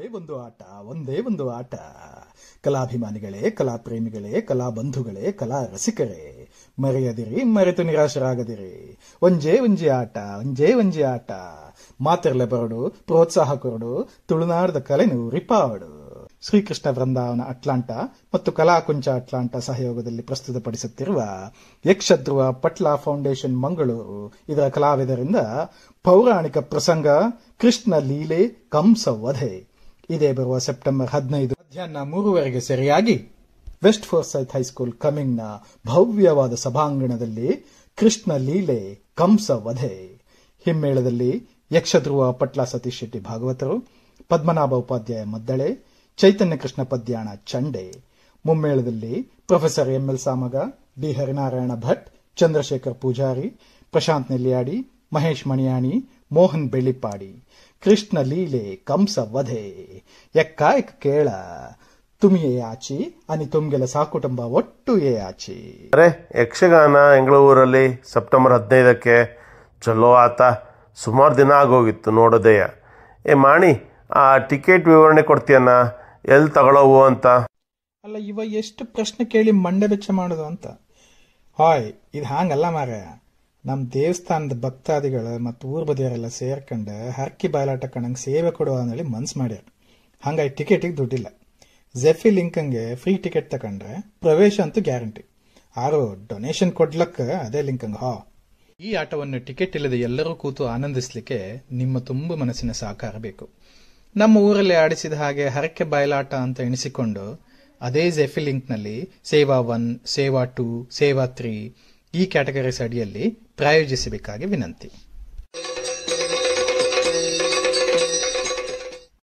ಒಂದೇ ಒಂದು ಆಟ ಒಂದೇ ಒಂದು ಆಟ ಕಲಾಭಿಮಾನಿಗಳೇ ಕಲಾ ಪ್ರೇಮಿಗಳೇ ಕಲಾ ಬಂಧುಗಳೇ ಕಲಾ ರಸಿಕರೇ ಮರೆಯದಿರಿ ಮರೆತು ನಿರಾಶರಾಗದಿರಿ ಒಂದೇ ಒಂಜಿ ಆಟ ಒಂಜೇ ಒಂಜಿ ಆಟ ಮಾತಿರಲೆ ಬರಡು ಪ್ರೋತ್ಸಾಹ ಕೊರಡು ತುಳುನಾಡದ ಕಲೆನು ರಿಪಾಡು ಶ್ರೀಕೃಷ್ಣ ವೃಂದಾವನ ಅಟ್ಲಾಂಟಾ ಮತ್ತು ಕಲಾಕುಂಚ ಅಟ್ಲಾಂಟಾ ಸಹಯೋಗದಲ್ಲಿ ಪ್ರಸ್ತುತಪಡಿಸುತ್ತಿರುವ ಯಕ್ಷಧ್ರುವ ಪಟ್ಲಾ ಫೌಂಡೇಶನ್ ಮಂಗಳೂರು ಇದರ ಕಲಾವಿದರಿಂದ ಪೌರಾಣಿಕ ಪ್ರಸಂಗ ಕೃಷ್ಣ ಲೀಲೆ ಕಂಸ ವಧೆ ಇದೇ ಬರುವ ಸೆಪ್ಟೆಂಬರ್ ಹದಿನೈದು ಮಧ್ಯಾಹ್ನ ಮೂರುವರೆಗೆ ಸರಿಯಾಗಿ ವೆಸ್ಟ್ ಫೋರ್ಸೈತ್ ಹೈಸ್ಕೂಲ್ ಕಮಿಂಗ್ನ ಭವ್ಯವಾದ ಸಭಾಂಗಣದಲ್ಲಿ ಕೃಷ್ಣ ಲೀಲೆ ಕಂಸ ವಧೆ ಹಿಮ್ಮೇಳದಲ್ಲಿ ಯಕ್ಷಧ್ರುವ ಪಟ್ಲ ಸತೀಶ್ ಶೆಟ್ಟಿ ಭಾಗವತರು ಪದ್ಮನಾಭ ಉಪಾಧ್ಯಾಯ ಮದ್ದಳೆ ಚೈತನ್ಯ ಕೃಷ್ಣ ಪದ್ಯಾಣ ಚಂಡೆ ಮುಮ್ಮೇಳದಲ್ಲಿ professor M L Samaga D Harinarayana Bhat Chandrashekhar Poojary Prashanth Nelyadi Mahesh Maniyani Mohan Bellipady Krishna ಲೀಲೆ ಕಂಸ ವಧೆ ಎಕ್ಕಾಯಕ್ ಎಕ್ ಕೇಳ ಆಚಿ ಅನಿ ತುಂಗೆಲ ಸಾಕುಟುಂಬ ಒಟ್ಟು ಆಚಿ ಅರೆ ಯಕ್ಷಗಾನ ಬೆಂಗಳೂರಲ್ಲಿ ಸೆಪ್ಟೆಂಬರ್ ಹದಿನೈದಕ್ಕೆ ಚಲೋ ಆತ ಸುಮಾರು ದಿನ ಆಗೋಗಿತ್ತು ನೋಡೋದೇಯ ಏ ಮಾಣಿ ಆ ಟಿಕೆಟ್ ವಿವರಣೆ ಕೊಡ್ತೀಯನ್ನ ಎಲ್ಲಿ ತಗೊಳವು ಅಂತ ಅಲ್ಲ ಇವ ಎಷ್ಟು ಪ್ರಶ್ನೆ ಕೇಳಿ ಮಂಡೆ ಬೆಚ್ಚ ಮಾಡೋದು ಅಂತ ಹಾಯ್ ಇದು ಹಾಂಗಲ್ಲ ಮಾರ್ಯ ನಮ್ಮ ದೇವಸ್ಥಾನದ ಭಕ್ತಾದಿಗಳು ಮತ್ತು ಊರ್ ಬದಿಯವರೆಲ್ಲ ಸೇರ್ಕೊಂಡು ಹರ್ಕಿ ಬಾಯಲಾಟ ಕಣಂಗೆ ಸೇವೆ ಕೊಡುವ ಅಂದೇಳಿ ಮನ್ಸು ಮಾಡ್ಯಾರ ಹಾಗಾಗಿ ಟಿಕೆಟಿಗೆ ದುಡ್ಡಿಲ್ಲ ಝೆಫಿ ಲಿಂಕಂಗೆ ಫ್ರೀ ಟಿಕೆಟ್ ತಗೊಂಡ್ರೆ ಪ್ರವೇಶ ಅಂತೂ ಗ್ಯಾರಂಟಿ ಆರು ಡೊನೇಷನ್ ಕೊಡ್ಲಕ್ಕ ಅದೇ ಲಿಂಕಂಗ್ ಹಾ ಈ ಆಟವನ್ನು ಟಿಕೆಟ್ ಇಲ್ಲದೆ ಎಲ್ಲರೂ ಕೂತು ಆನಂದಿಸಲಿಕ್ಕೆ ನಿಮ್ಮ ತುಂಬ ಮನಸ್ಸಿನ ಸಹಕಾರ ಬೇಕು ನಮ್ಮ ಊರಲ್ಲಿ ಆಡಿಸಿದ ಹಾಗೆ ಹರಕೆ ಬಯಲಾಟ ಅಂತ ಎಣಿಸಿಕೊಂಡು ಅದೇ ಝೆಫಿ ಲಿಂಕ್ನಲ್ಲಿ ಸೇವಾ ಒನ್ ಸೇವಾ ಟೂ ಸೇವಾ ತ್ರೀ ಈ ಕ್ಯಾಟಗರೀಸ್ ಅಡಿಯಲ್ಲಿ ಪ್ರಾಯೋಜಿಸಬೇಕಾಗಿ ವಿನಂತಿ